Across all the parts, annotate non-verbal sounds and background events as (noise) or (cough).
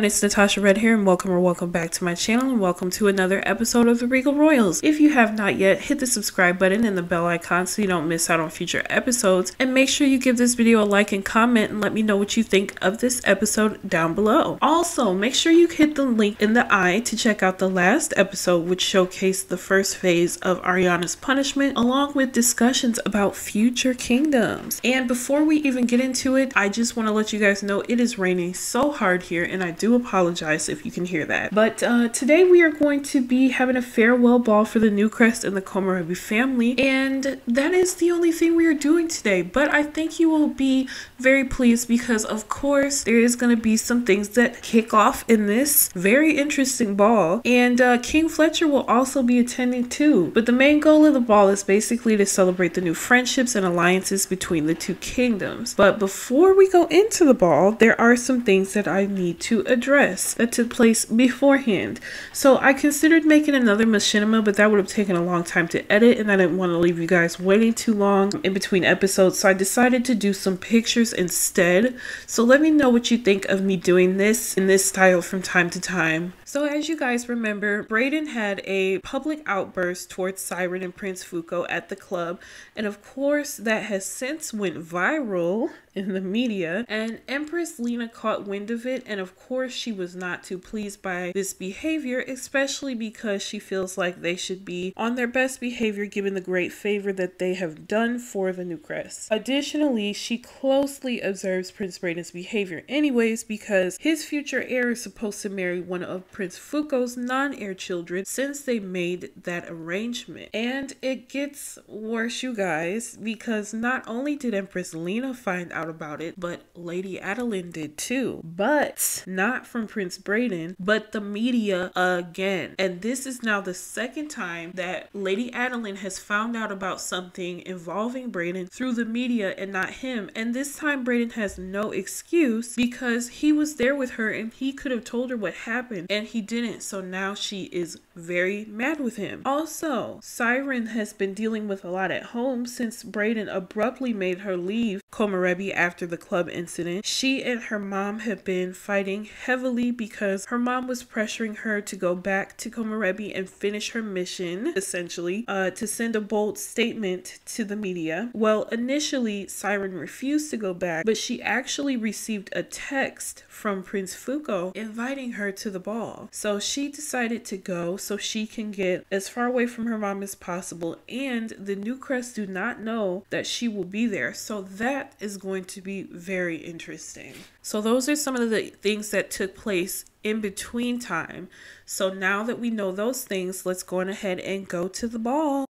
everyone, it's Natasha Red here and welcome or welcome back to my channel and welcome to another episode of The Regal Royals. If you have not yet, hit the subscribe button and the bell icon so you don't miss out on future episodes and make sure you give this video a like and comment and let me know what you think of this episode down below. Also, make sure you hit the link in the eye to check out the last episode which showcased the first phase of Ariana's punishment along with discussions about future kingdoms. And before we even get into it, I just want to let you guys know it is raining so hard here and I do apologize if you can hear that. But uh, today we are going to be having a farewell ball for the Newcrest and the Komorebi family. And that is the only thing we are doing today. But I think you will be very pleased because of course there is going to be some things that kick off in this very interesting ball. And uh, King Fletcher will also be attending too. But the main goal of the ball is basically to celebrate the new friendships and alliances between the two kingdoms. But before we go into the ball, there are some things that I need to address that uh, took place beforehand. So I considered making another machinima, but that would have taken a long time to edit, and I didn't want to leave you guys waiting too long in between episodes. So I decided to do some pictures instead. So let me know what you think of me doing this in this style from time to time. So as you guys remember, Braden had a public outburst towards Siren and Prince Fuko at the club. And of course, that has since went viral in the media. And Empress Lena caught wind of it, and of course, she was not too pleased by this behavior, especially because she feels like they should be on their best behavior given the great favor that they have done for the Newcrest. Additionally, she closely observes Prince Brayden's behavior, anyways, because his future heir is supposed to marry one of Prince Fuko's non heir children since they made that arrangement. And it gets worse, you guys, because not only did Empress Lena find out out about it, but Lady Adeline did too. But not from Prince Braden, but the media again. And this is now the second time that Lady Adeline has found out about something involving Braden through the media and not him. And this time Braden has no excuse because he was there with her and he could have told her what happened and he didn't. So now she is very mad with him. Also, Siren has been dealing with a lot at home since Braden abruptly made her leave Komarebi after the club incident, she and her mom have been fighting heavily because her mom was pressuring her to go back to Komarebi and finish her mission, essentially, uh, to send a bold statement to the media. Well, initially, Siren refused to go back, but she actually received a text from Prince Fuko inviting her to the ball. So she decided to go so she can get as far away from her mom as possible, and the crest do not know that she will be there. So that is going going to be very interesting. So, those are some of the things that took place in between time. So, now that we know those things, let's go on ahead and go to the ball.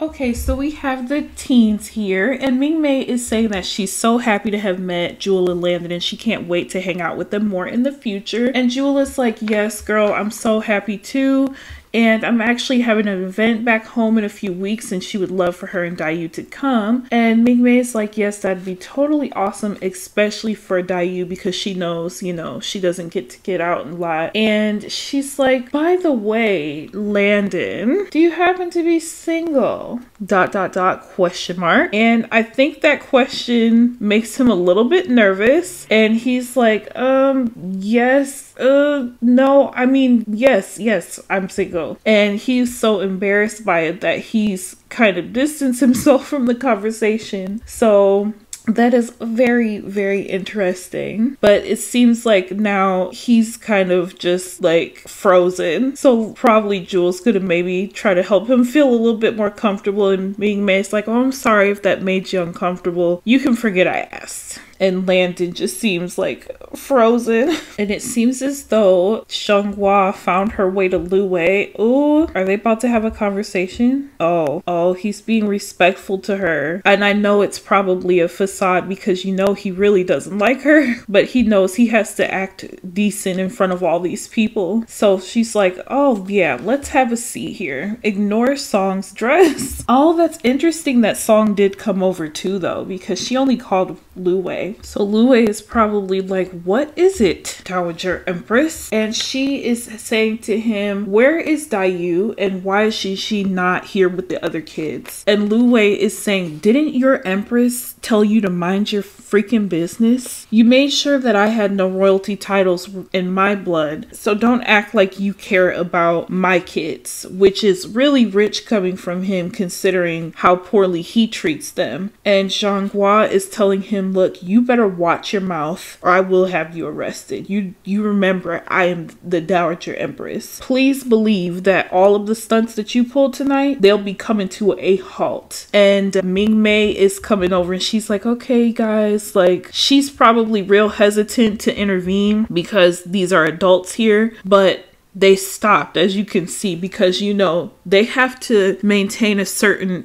Okay, so we have the teens here, and Ming Mei is saying that she's so happy to have met Jewel and Landon, and she can't wait to hang out with them more in the future. And Jewel is like, Yes, girl, I'm so happy too and I'm actually having an event back home in a few weeks, and she would love for her and Dayu to come. And Ming Mei is like, yes, that'd be totally awesome, especially for Dayu because she knows, you know, she doesn't get to get out a lot. And she's like, by the way, Landon, do you happen to be single? Dot dot dot question mark. And I think that question makes him a little bit nervous, and he's like, um, yes, uh, no, I mean, yes, yes, I'm single hospital. And he's so embarrassed by it that he's kind of distanced (laughs) himself from the conversation. So that is very very interesting but it seems like now he's kind of just like frozen so probably jules could have maybe tried to help him feel a little bit more comfortable and being made like oh i'm sorry if that made you uncomfortable you can forget i asked and Landon just seems like frozen. (laughs) And it seems as though Shenghua found her way to Lu Wei. Ooh, are they about to have a conversation? Oh, oh, he's being respectful to her. And I know it's probably a facade because you know he really doesn't like her, (laughs) but he knows he has to act decent in front of all these people. So she's like, oh yeah, let's have a seat here. Ignore Song's dress. oh, (laughs) that's interesting that Song did come over too though because she only called Lu Wei Lue. So Lue is probably like, What is it, Dowager Empress? And she is saying to him, Where is Dayu and why is she, not here with the other kids? And Lue is saying, Didn't your Empress tell you to mind your freaking business? You made sure that I had no royalty titles in my blood, so don't act like you care about my kids, which is really rich coming from him considering how poorly he treats them. And Zhang is telling him, Look, you you better watch your mouth or I will have you arrested. You you remember I am the Dowager Empress. Please believe that all of the stunts that you pulled tonight, they'll be coming to a halt. And Ming Mei is coming over and she's like, okay guys, like she's probably real hesitant to intervene because these are adults here, but they stopped as you can see because you know they have to maintain a certain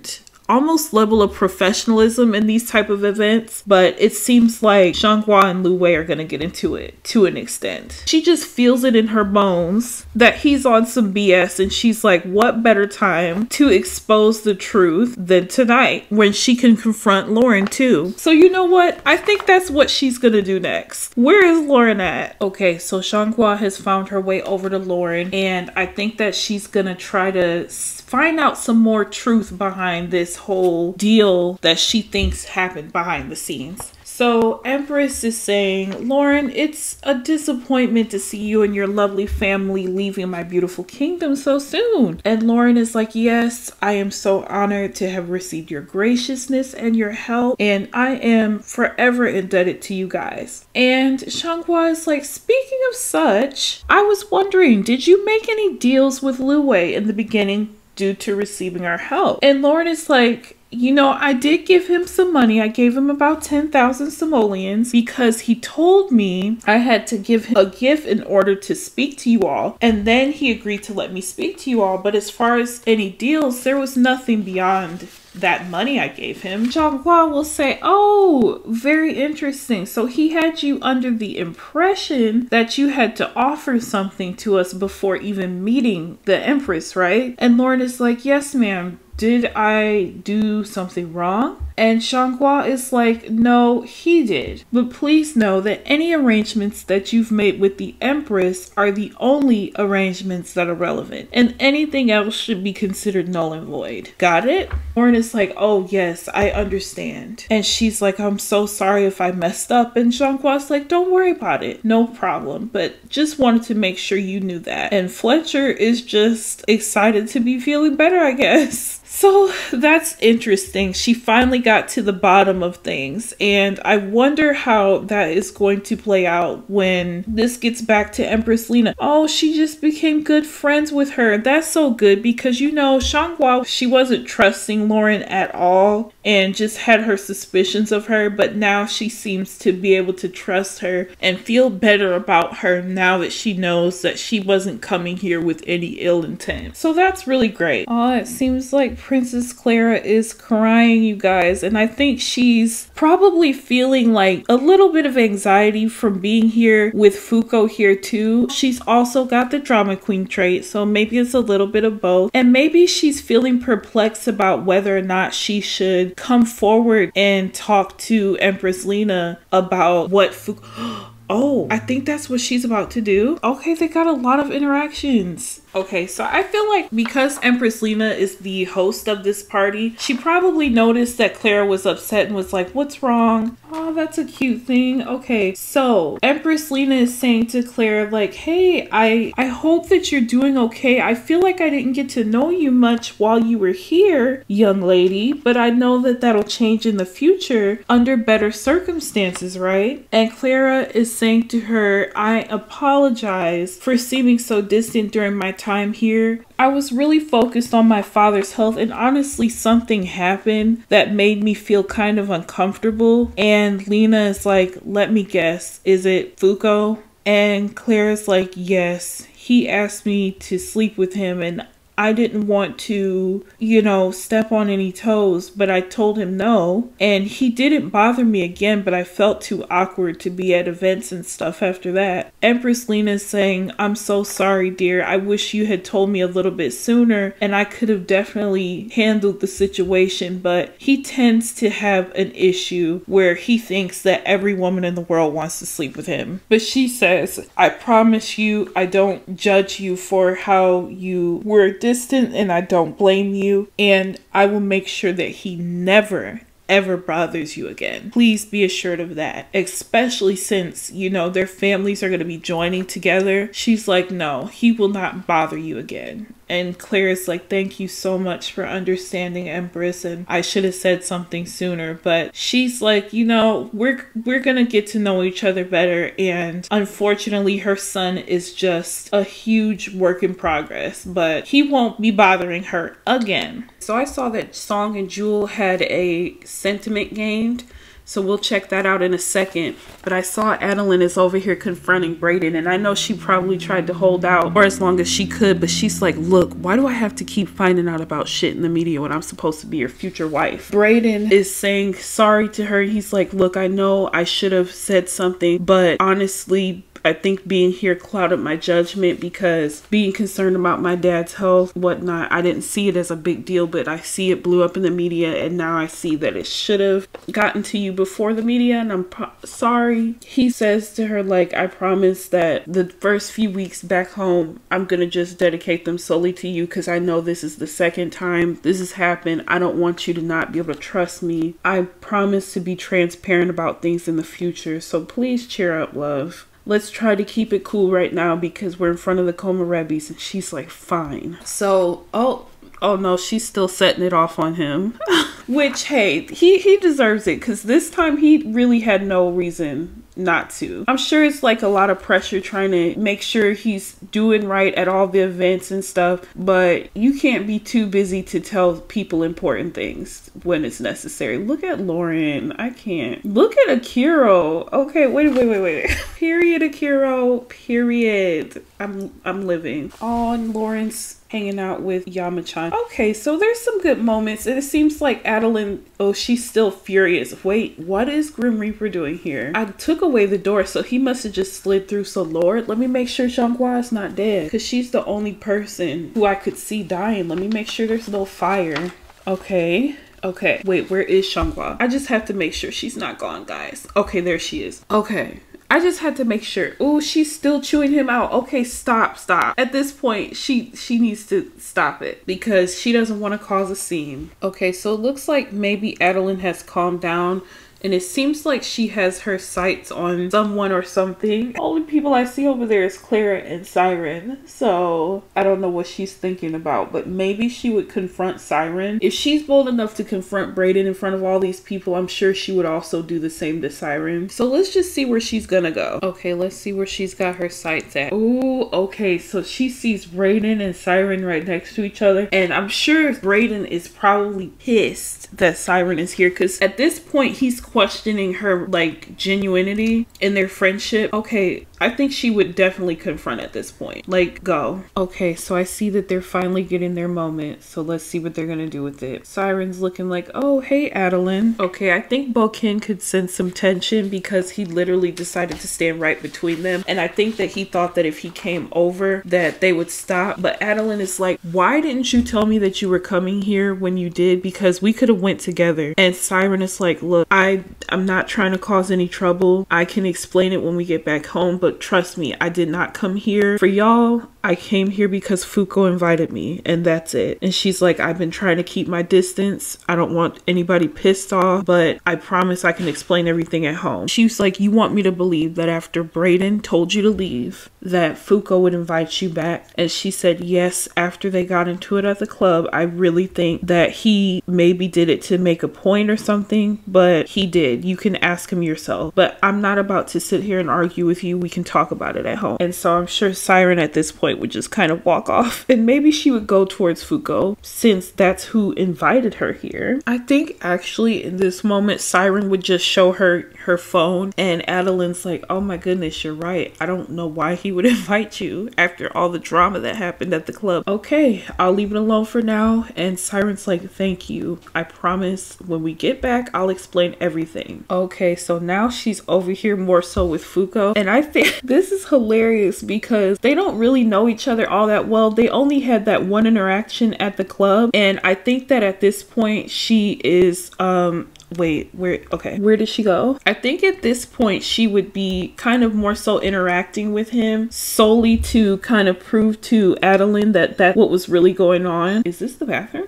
almost level of professionalism in these type of events, but it seems like Shanghua and Lu Wei are going to get into it to an extent. She just feels it in her bones that he's on some BS and she's like, what better time to expose the truth than tonight when she can confront Lauren too. So you know what? I think that's what she's going to do next. Where is Lauren at? Okay, so Shanghua has found her way over to Lauren and I think that she's going to try to find out some more truth behind this whole deal that she thinks happened behind the scenes. So, Empress is saying, Lauren, it's a disappointment to see you and your lovely family leaving my beautiful kingdom so soon. And Lauren is like, Yes, I am so honored to have received your graciousness and your help, and I am forever indebted to you guys. And Shanghua is like, Speaking of such, I was wondering, did you make any deals with Lu Wei in the beginning due to receiving our help. And Lauren is like, you know, I did give him some money. I gave him about 10,000 simoleons because he told me I had to give him a gift in order to speak to you all. And then he agreed to let me speak to you all. But as far as any deals, there was nothing beyond that money I gave him, John will say, Oh, very interesting. So he had you under the impression that you had to offer something to us before even meeting the Empress, right? And Lauren is like, Yes, ma'am. Did I do something wrong? And Shangwa is like, no, he did. But please know that any arrangements that you've made with the Empress are the only arrangements that are relevant, and anything else should be considered null and void. Got it? Lauren is like, oh, yes, I understand. And she's like, I'm so sorry if I messed up. And Shangwa's like, don't worry about it. No problem. But just wanted to make sure you knew that. And Fletcher is just excited to be feeling better, I guess. (laughs) So that's interesting. She finally got got to the bottom of things. And I wonder how that is going to play out when this gets back to Empress Lena. Oh, she just became good friends with her. That's so good because you know, Shangwa, she wasn't trusting Lauren at all and just had her suspicions of her, but now she seems to be able to trust her and feel better about her now that she knows that she wasn't coming here with any ill intent. So that's really great. Oh, it seems like Princess Clara is crying, you guys, and I think she's probably feeling like a little bit of anxiety from being here with Foucault here too. She's also got the drama queen trait, so maybe it's a little bit of both, and maybe she's feeling perplexed about whether or not she should come forward and talk to Empress Lena about what Fuku. (gasps) Oh, I think that's what she's about to do. Okay, they got a lot of interactions. Okay, so I feel like because Empress Lena is the host of this party, she probably noticed that Clara was upset and was like, What's wrong? Oh, that's a cute thing. Okay, so Empress Lena is saying to Clara, like, hey, I I hope that you're doing okay. I feel like I didn't get to know you much while you were here, young lady, but I know that that'll change in the future under better circumstances, right? And Clara is saying to her, I apologize for seeming so distant during my time here, I was really focused on my father's health, and honestly, something happened that made me feel kind of uncomfortable. And Lena is like, Let me guess, is it Fuko? And Claire is like, Yes, he asked me to sleep with him, and I didn't want to, you know, step on any toes, but I told him no. And he didn't bother me again, but I felt too awkward to be at events and stuff after that. Empress Lena is saying, I'm so sorry, dear. I wish you had told me a little bit sooner, and I could have definitely handled the situation, but he tends to have an issue where he thinks that every woman in the world wants to sleep with him. But she says, I promise you, I don't judge you for how you were distant, and I don't blame you. And I will make sure that he never, ever bothers you again. Please be assured of that, especially since, you know, their families are going to be joining together. She's like, no, he will not bother you again. And Claire is like, Thank you so much for understanding, Empress. And I should have said something sooner. But she's like, You know, we're, we're going to get to know each other better. And unfortunately, her son is just a huge work in progress, but he won't be bothering her again. So I saw that Song and Jewel had a sentiment gained. So we'll check that out in a second. But I saw Adeline is over here confronting Brayden. And I know she probably tried to hold out or as long as she could. But she's like, look, why do I have to keep finding out about shit in the media when I'm supposed to be your future wife? Brayden is saying sorry to her. He's like, look, I know I should have said something. But honestly, I think being here clouded my judgment because being concerned about my dad's health, whatnot, I didn't see it as a big deal, but I see it blew up in the media, and now I see that it should have gotten to you before the media, and I'm sorry. He says to her, like, I promise that the first few weeks back home, I'm gonna just dedicate them solely to you because I know this is the second time this has happened. I don't want you to not be able to trust me. I promise to be transparent about things in the future, so please cheer up, love let's try to keep it cool right now because we're in front of the coma rebbies and she's like fine so oh oh no she's still setting it off on him (laughs) which hey he he deserves it because this time he really had no reason not to. I'm sure it's like a lot of pressure trying to make sure he's doing right at all the events and stuff, but you can't be too busy to tell people important things when it's necessary. Look at Lauren. I can't. Look at Akiro. Okay, wait, wait, wait, wait. (laughs) period, Akiro. Period. I'm I'm living on Lauren's hanging out with Yamachan. Okay, so there's some good moments, and it seems like Adeline, oh, she's still furious. Wait, what is Grim Reaper doing here? I took away the door, so he must have just slid through. So Lord, let me make sure Shangwa is not dead, because she's the only person who I could see dying. Let me make sure there's no fire. Okay, Okay, wait, where is Shangwa? I just have to make sure she's not gone, guys. Okay, there she is. Okay, I just had to make sure. Oh, she's still chewing him out. Okay, stop, stop. At this point, she she needs to stop it because she doesn't want to cause a scene. Okay, so it looks like maybe Adeline has calmed down and it seems like she has her sights on someone or something. All the people I see over there is Clara and Siren, so I don't know what she's thinking about, but maybe she would confront Siren. If she's bold enough to confront Brayden in front of all these people, I'm sure she would also do the same to Siren. So let's just see where she's gonna go. Okay, let's see where she's got her sights at. Ooh, okay, so she sees Brayden and Siren right next to each other, and I'm sure Brayden is probably pissed that Siren is here because at this point he's questioning her like genuinity in their friendship, okay, I think she would definitely confront at this point. Like, go. Okay, so I see that they're finally getting their moment. So let's see what they're gonna do with it. Siren's looking like, oh, hey, Adeline. Okay, I think Boken could sense some tension because he literally decided to stand right between them. And I think that he thought that if he came over that they would stop. But Adeline is like, why didn't you tell me that you were coming here when you did? Because we could have went together. And Siren is like, look, I I, am not trying to cause any trouble. I can explain it when we get back home, but trust me, I did not come here for y'all. I came here because Fuko invited me, and that's it. And she's like, I've been trying to keep my distance. I don't want anybody pissed off, but I promise I can explain everything at home. She's like, You want me to believe that after Brayden told you to leave, that Fuko would invite you back? And she said, Yes, after they got into it at the club, I really think that he maybe did it to make a point or something, but he did. You can ask him yourself. But I'm not about to sit here and argue with you. We can talk about it at home. And so I'm sure Siren at this point point would just kind of walk (laughs) off and maybe she would go towards Fuko since that's who invited her here. I think actually in this moment Siren would just show her her phone. And Adeline's like, oh my goodness, you're right. I don't know why he would (laughs) invite you after all the drama that happened at the club. Okay, I'll leave it alone for now. And Siren's like, thank you. I promise when we get back, I'll explain everything. Okay, so now she's over here more so with Fuko. And I think (laughs) this is hilarious because they don't really know each other all that well. They only had that one interaction at the club. And I think that at this point, she is um, wait where okay where did she go i think at this point she would be kind of more so interacting with him solely to kind of prove to adeline that that what was really going on is this the bathroom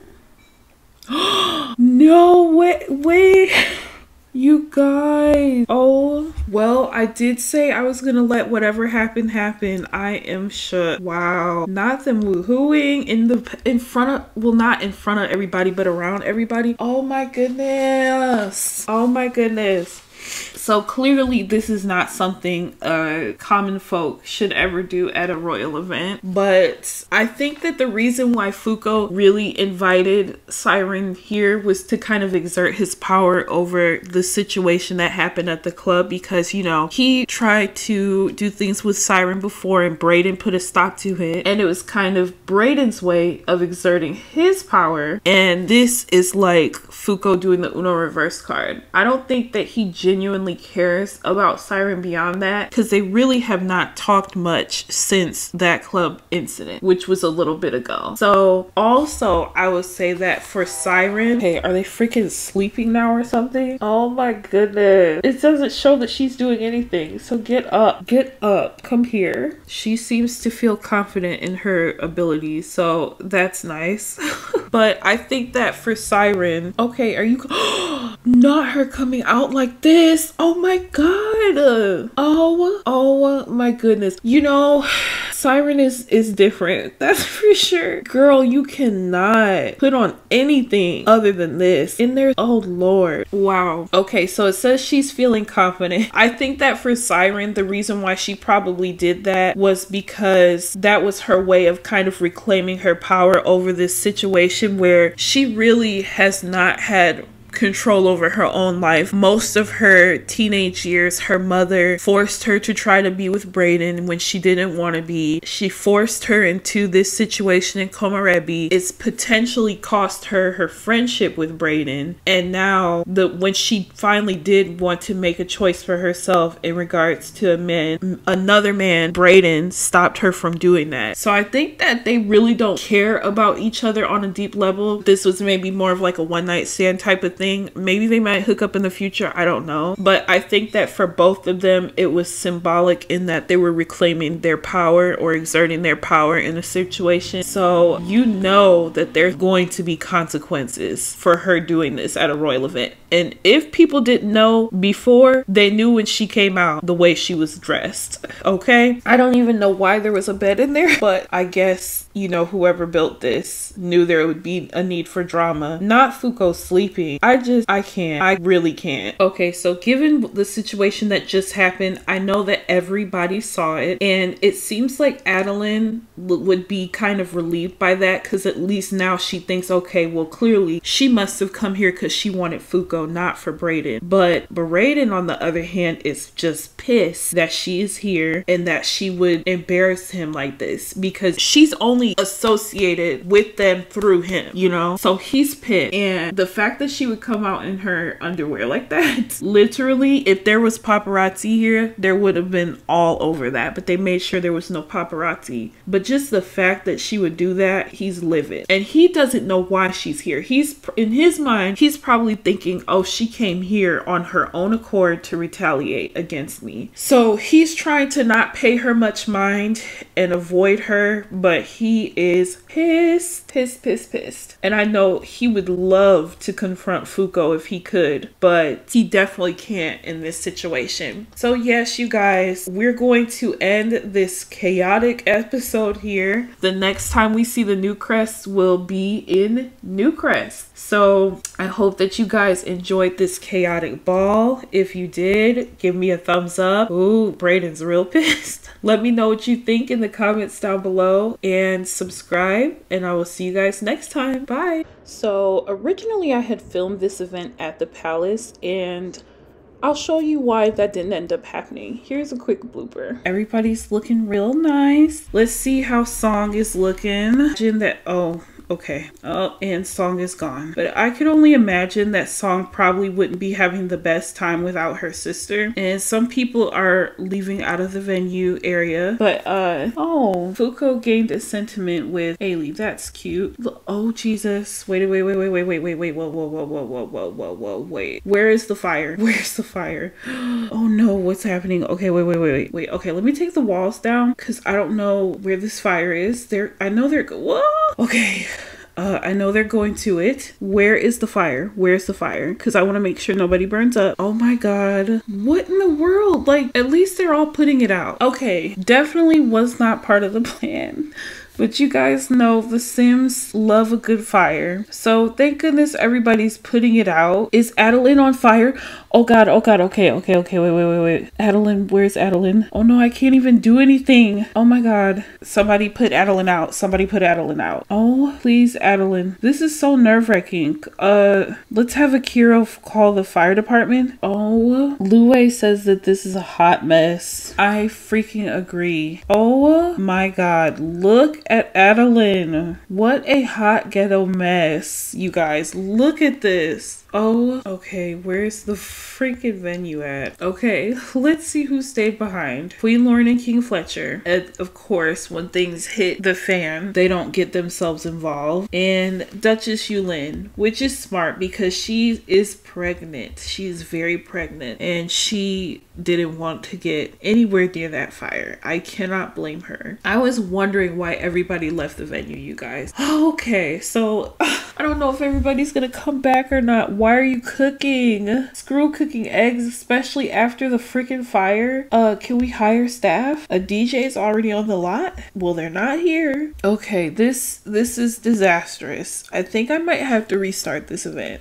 (gasps) no way wait you guys. Oh, well, I did say I was going to let whatever happened happen. I am shook. Wow. Not them woohooing in the in front of well, not in front of everybody, but around everybody. Oh my goodness. Oh my goodness. So clearly, this is not something a common folk should ever do at a royal event. But I think that the reason why Foucault really invited Siren here was to kind of exert his power over the situation that happened at the club because, you know, he tried to do things with Siren before and Braden put a stop to it. And it was kind of Braden's way of exerting his power. And this is like Foucault doing the Uno reverse card. I don't think that he genuinely genuinely cares about Siren beyond that because they really have not talked much since that club incident, which was a little bit ago. So, also, I would say that for Siren, hey, are they freaking sleeping now or something? Oh my goodness. It doesn't show that she's doing anything. So, get up, get up, come here. She seems to feel confident in her abilities, so that's nice. but I think that for Siren, okay, are you not her coming out like this. Oh my god. Oh, oh my goodness. You know, (sighs) Siren is is different. (laughs) That's for sure. Girl, you cannot put on anything other than this. In there, oh lord. Wow. Okay, so it says she's feeling confident. (laughs) I think that for Siren, the reason why she probably did that was because that was her way of kind of reclaiming her power over this situation where she really has not had control over her own life. Most of her teenage years, her mother forced her to try to be with Braden when she didn't want to be. She forced her into this situation in Komarebi. It's potentially cost her her friendship with Braden. And now the when she finally did want to make a choice for herself in regards to a man, another man, Braden stopped her from doing that. So I think that they really don't care about each other on a deep level. This was maybe more of like a one night stand type of thing thing. Maybe they might hook up in the future, I don't know. But I think that for both of them, it was symbolic in that they were reclaiming their power or exerting their power in a situation. So you know that there's going to be consequences for her doing this at a royal event. And if people didn't know before, they knew when she came out the way she was dressed. Okay. I don't even know why there was a bed in there, (laughs) but I guess, you know, whoever built this knew there would be a need for drama. Not Foucault sleeping. I just, I can't. I really can't. Okay. So, given the situation that just happened, I know that everybody saw it. And it seems like Adeline would be kind of relieved by that because at least now she thinks, okay, well, clearly she must have come here because she wanted Foucault not for Brayden. But Brayden, on the other hand, is just pissed that she is here and that she would embarrass him like this because she's only associated with them through him, you know? So he's pissed. And the fact that she would come out in her underwear like that, (laughs) literally, if there was paparazzi here, there would have been all over that. But they made sure there was no paparazzi. But just the fact that she would do that, he's livid. And he doesn't know why she's here. He's in his mind, he's probably thinking, oh, she came here on her own accord to retaliate against me. So he's trying to not pay her much mind and avoid her, but he is pissed, pissed, pissed, pissed. And I know he would love to confront Fuko if he could, but he definitely can't in this situation. So, yes, you guys, we're going to end this chaotic episode here. The next time we see the New Crest will be in New Crest. So, I hope that you guys enjoy enjoyed this chaotic ball. If you did, give me a thumbs up. Ooh, Braden's real (laughs) pissed. Let me know what you think in the comments down below and subscribe and I will see you guys next time. Bye. So originally I had filmed this event at the palace and I'll show you why that didn't end up happening. Here's a quick blooper. Everybody's looking real nice. Let's see how Song is looking. Imagine that, oh, Okay. Oh, and Song is gone. But I could only imagine that Song probably wouldn't be having the best time without her sister. And some people are leaving out of the venue area. But, uh, oh, Foucault gained a sentiment with Ailey. That's cute. Oh, Jesus. Wait, wait, wait, wait, wait, wait, wait, wait, whoa, whoa, whoa, whoa, whoa, whoa, whoa, whoa, wait. Where is the fire? (laughs) Where's the fire? (gasps) Oh no, what's happening? Okay, wait, wait, wait, wait, wait. Okay, let me take the walls down because I don't know where this fire is. There, I know they're, whoa. Okay uh, I know they're going to it. Where is the fire? Where's the fire? Because I want to make sure nobody burns up. Oh my God. What in the world? Like, at least they're all putting it out. Okay, definitely was not part of the (laughs) plan. But you guys know The Sims love a good fire. So thank goodness everybody's putting it out. Is Adeline on fire? Oh god, oh god, okay, okay, okay, wait, wait, wait, wait. Adeline, where's Adeline? Oh no, I can't even do anything. Oh my god. Somebody put Adeline out. Somebody put Adeline out. Oh, please, Adeline. This is so nerve-wracking. Uh, let's have Akira call the fire department. Oh, Lue says that this is a hot mess. I freaking agree. Oh my god, look at Adeline. What a hot ghetto mess, you guys. Look at this. Oh, okay, where's the freaking venue at? Okay, (laughs) let's see who stayed behind. Queen Lauren and King Fletcher. And of course, when things hit the fan, they don't get themselves involved. And Duchess Yulin, which is smart because she is pregnant. She's very pregnant and she didn't want to get anywhere near that fire. I cannot blame her. I was wondering why everybody left the venue, you guys. (gasps) okay, so (sighs) I don't know if everybody's gonna come back or not why are you cooking? Screw cooking eggs, especially after the freaking fire. Uh, can we hire staff? A DJ is already on the lot. Well, they're not here. Okay, this this is disastrous. I think I might have to restart this event.